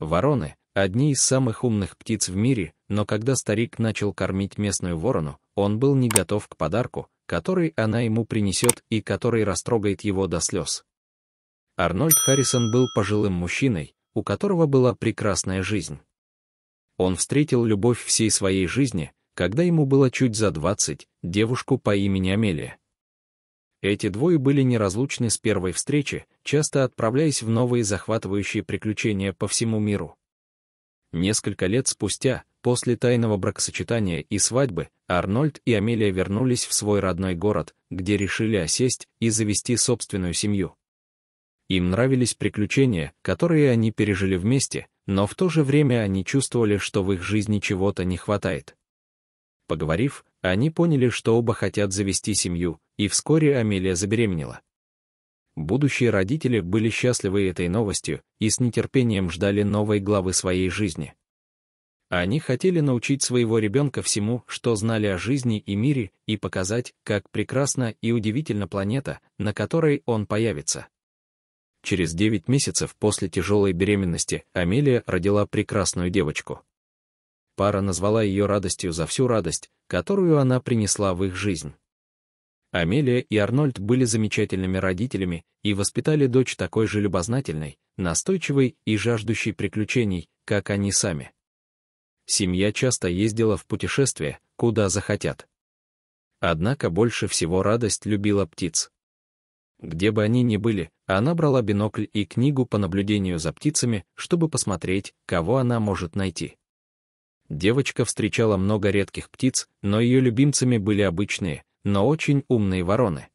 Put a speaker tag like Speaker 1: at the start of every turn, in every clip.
Speaker 1: Вороны — одни из самых умных птиц в мире, но когда старик начал кормить местную ворону, он был не готов к подарку, который она ему принесет и который растрогает его до слез. Арнольд Харрисон был пожилым мужчиной, у которого была прекрасная жизнь. Он встретил любовь всей своей жизни, когда ему было чуть за 20, девушку по имени Амелия. Эти двое были неразлучны с первой встречи, часто отправляясь в новые захватывающие приключения по всему миру. Несколько лет спустя, после тайного бракосочетания и свадьбы, Арнольд и Амелия вернулись в свой родной город, где решили осесть и завести собственную семью. Им нравились приключения, которые они пережили вместе, но в то же время они чувствовали, что в их жизни чего-то не хватает. Поговорив, они поняли, что оба хотят завести семью, и вскоре Амелия забеременела. Будущие родители были счастливы этой новостью и с нетерпением ждали новой главы своей жизни. Они хотели научить своего ребенка всему, что знали о жизни и мире, и показать, как прекрасна и удивительна планета, на которой он появится. Через 9 месяцев после тяжелой беременности Амелия родила прекрасную девочку. Пара назвала ее радостью за всю радость, которую она принесла в их жизнь. Амелия и Арнольд были замечательными родителями и воспитали дочь такой же любознательной, настойчивой и жаждущей приключений, как они сами. Семья часто ездила в путешествия, куда захотят. Однако больше всего радость любила птиц. Где бы они ни были, она брала бинокль и книгу по наблюдению за птицами, чтобы посмотреть, кого она может найти. Девочка встречала много редких птиц, но ее любимцами были обычные, но очень умные вороны.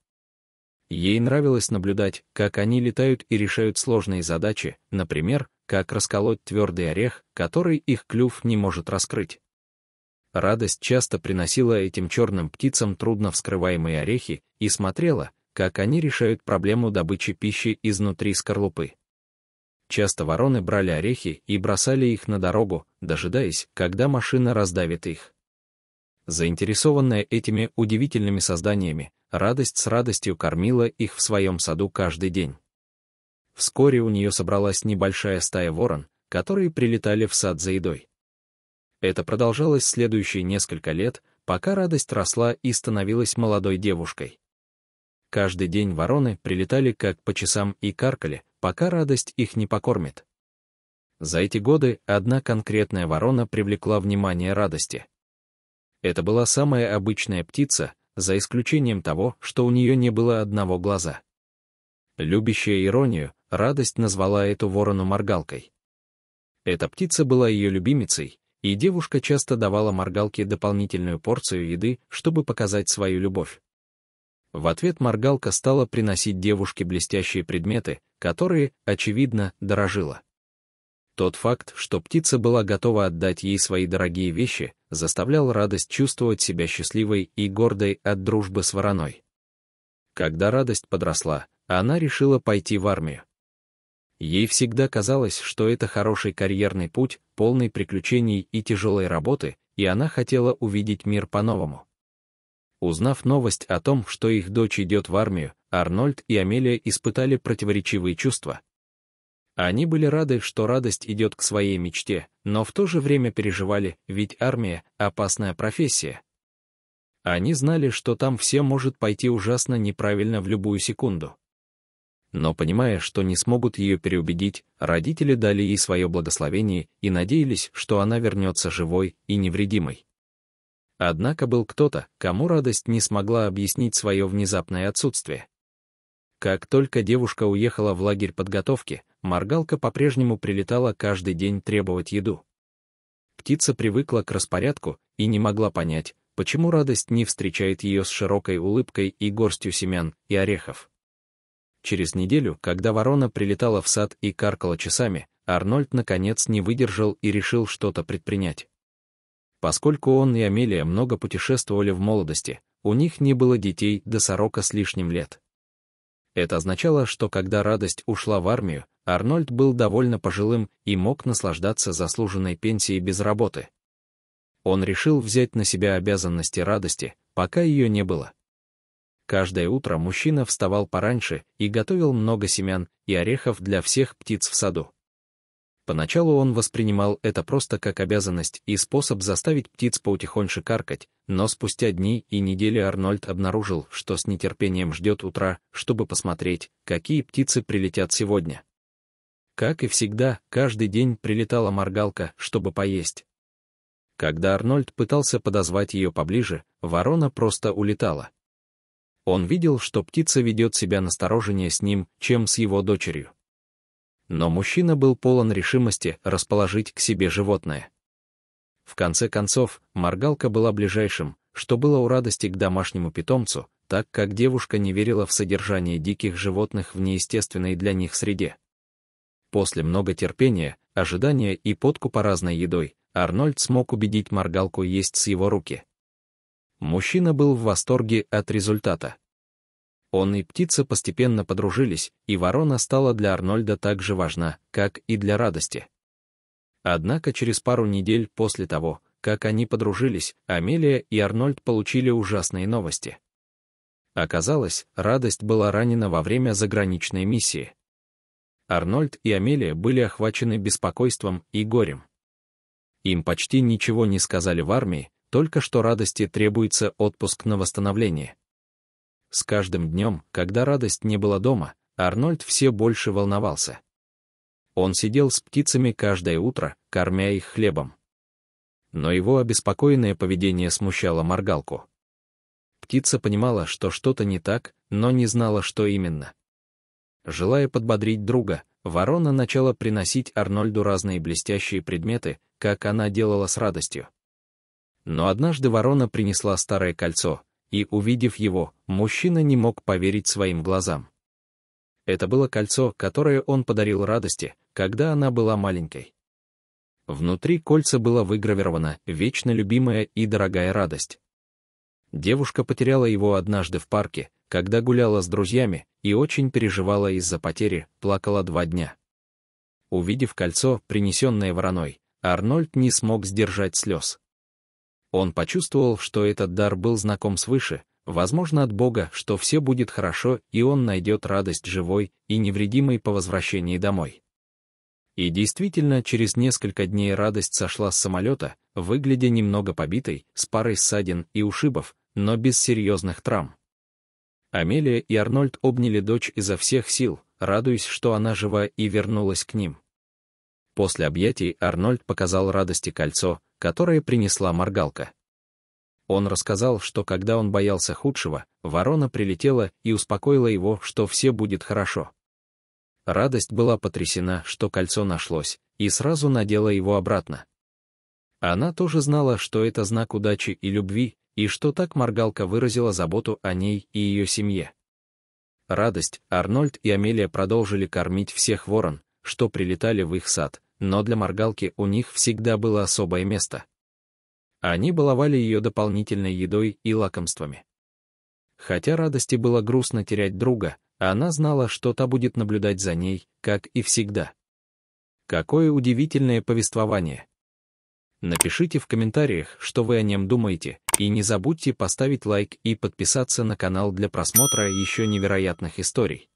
Speaker 1: Ей нравилось наблюдать, как они летают и решают сложные задачи, например, как расколоть твердый орех, который их клюв не может раскрыть. Радость часто приносила этим черным птицам трудно вскрываемые орехи и смотрела, как они решают проблему добычи пищи изнутри скорлупы. Часто вороны брали орехи и бросали их на дорогу, дожидаясь, когда машина раздавит их. Заинтересованная этими удивительными созданиями, радость с радостью кормила их в своем саду каждый день. Вскоре у нее собралась небольшая стая ворон, которые прилетали в сад за едой. Это продолжалось следующие несколько лет, пока радость росла и становилась молодой девушкой. Каждый день вороны прилетали как по часам и каркали, пока радость их не покормит. За эти годы одна конкретная ворона привлекла внимание радости. Это была самая обычная птица, за исключением того, что у нее не было одного глаза. Любящая иронию, радость назвала эту ворону моргалкой. Эта птица была ее любимицей, и девушка часто давала моргалке дополнительную порцию еды, чтобы показать свою любовь. В ответ моргалка стала приносить девушке блестящие предметы, которые, очевидно, дорожила. Тот факт, что птица была готова отдать ей свои дорогие вещи, заставлял радость чувствовать себя счастливой и гордой от дружбы с вороной. Когда радость подросла, она решила пойти в армию. Ей всегда казалось, что это хороший карьерный путь, полный приключений и тяжелой работы, и она хотела увидеть мир по-новому. Узнав новость о том, что их дочь идет в армию, Арнольд и Амелия испытали противоречивые чувства — они были рады, что радость идет к своей мечте, но в то же время переживали, ведь армия — опасная профессия. Они знали, что там все может пойти ужасно неправильно в любую секунду. Но понимая, что не смогут ее переубедить, родители дали ей свое благословение и надеялись, что она вернется живой и невредимой. Однако был кто-то, кому радость не смогла объяснить свое внезапное отсутствие. Как только девушка уехала в лагерь подготовки, моргалка по-прежнему прилетала каждый день требовать еду. Птица привыкла к распорядку и не могла понять, почему радость не встречает ее с широкой улыбкой и горстью семян и орехов. Через неделю, когда ворона прилетала в сад и каркала часами, Арнольд наконец не выдержал и решил что-то предпринять. Поскольку он и Амелия много путешествовали в молодости, у них не было детей до сорока с лишним лет. Это означало, что когда радость ушла в армию, Арнольд был довольно пожилым и мог наслаждаться заслуженной пенсией без работы. Он решил взять на себя обязанности радости, пока ее не было. Каждое утро мужчина вставал пораньше и готовил много семян и орехов для всех птиц в саду. Поначалу он воспринимал это просто как обязанность и способ заставить птиц поутихоньше каркать, но спустя дни и недели Арнольд обнаружил, что с нетерпением ждет утра, чтобы посмотреть, какие птицы прилетят сегодня. Как и всегда, каждый день прилетала моргалка, чтобы поесть. Когда Арнольд пытался подозвать ее поближе, ворона просто улетала. Он видел, что птица ведет себя настороженнее с ним, чем с его дочерью. Но мужчина был полон решимости расположить к себе животное. В конце концов, моргалка была ближайшим, что было у радости к домашнему питомцу, так как девушка не верила в содержание диких животных в неестественной для них среде. После много терпения, ожидания и подкупа разной едой, Арнольд смог убедить моргалку есть с его руки. Мужчина был в восторге от результата. Он и птица постепенно подружились, и ворона стала для Арнольда так же важна, как и для радости. Однако через пару недель после того, как они подружились, Амелия и Арнольд получили ужасные новости. Оказалось, радость была ранена во время заграничной миссии. Арнольд и Амелия были охвачены беспокойством и горем. Им почти ничего не сказали в армии, только что радости требуется отпуск на восстановление. С каждым днем, когда радость не была дома, Арнольд все больше волновался. Он сидел с птицами каждое утро, кормя их хлебом. Но его обеспокоенное поведение смущало моргалку. Птица понимала, что что-то не так, но не знала, что именно. Желая подбодрить друга, ворона начала приносить Арнольду разные блестящие предметы, как она делала с радостью. Но однажды ворона принесла старое кольцо, и, увидев его, мужчина не мог поверить своим глазам. Это было кольцо, которое он подарил радости, когда она была маленькой. Внутри кольца было выгравировано «Вечно любимая и дорогая радость». Девушка потеряла его однажды в парке, когда гуляла с друзьями и очень переживала из-за потери, плакала два дня. Увидев кольцо, принесенное вороной, Арнольд не смог сдержать слез. Он почувствовал, что этот дар был знаком свыше, возможно, от Бога, что все будет хорошо, и он найдет радость живой и невредимой по возвращении домой. И действительно, через несколько дней радость сошла с самолета, выглядя немного побитой, с парой ссадин и ушибов, но без серьезных травм. Амелия и Арнольд обняли дочь изо всех сил, радуясь, что она жива и вернулась к ним. После объятий Арнольд показал радости кольцо, которое принесла моргалка. Он рассказал, что когда он боялся худшего, ворона прилетела и успокоила его, что все будет хорошо. Радость была потрясена, что кольцо нашлось, и сразу надела его обратно. Она тоже знала, что это знак удачи и любви, и что так моргалка выразила заботу о ней и ее семье. Радость, Арнольд и Амелия продолжили кормить всех ворон, что прилетали в их сад, но для моргалки у них всегда было особое место. Они баловали ее дополнительной едой и лакомствами. Хотя радости было грустно терять друга, она знала, что та будет наблюдать за ней, как и всегда. Какое удивительное повествование! Напишите в комментариях, что вы о нем думаете, и не забудьте поставить лайк и подписаться на канал для просмотра еще невероятных историй.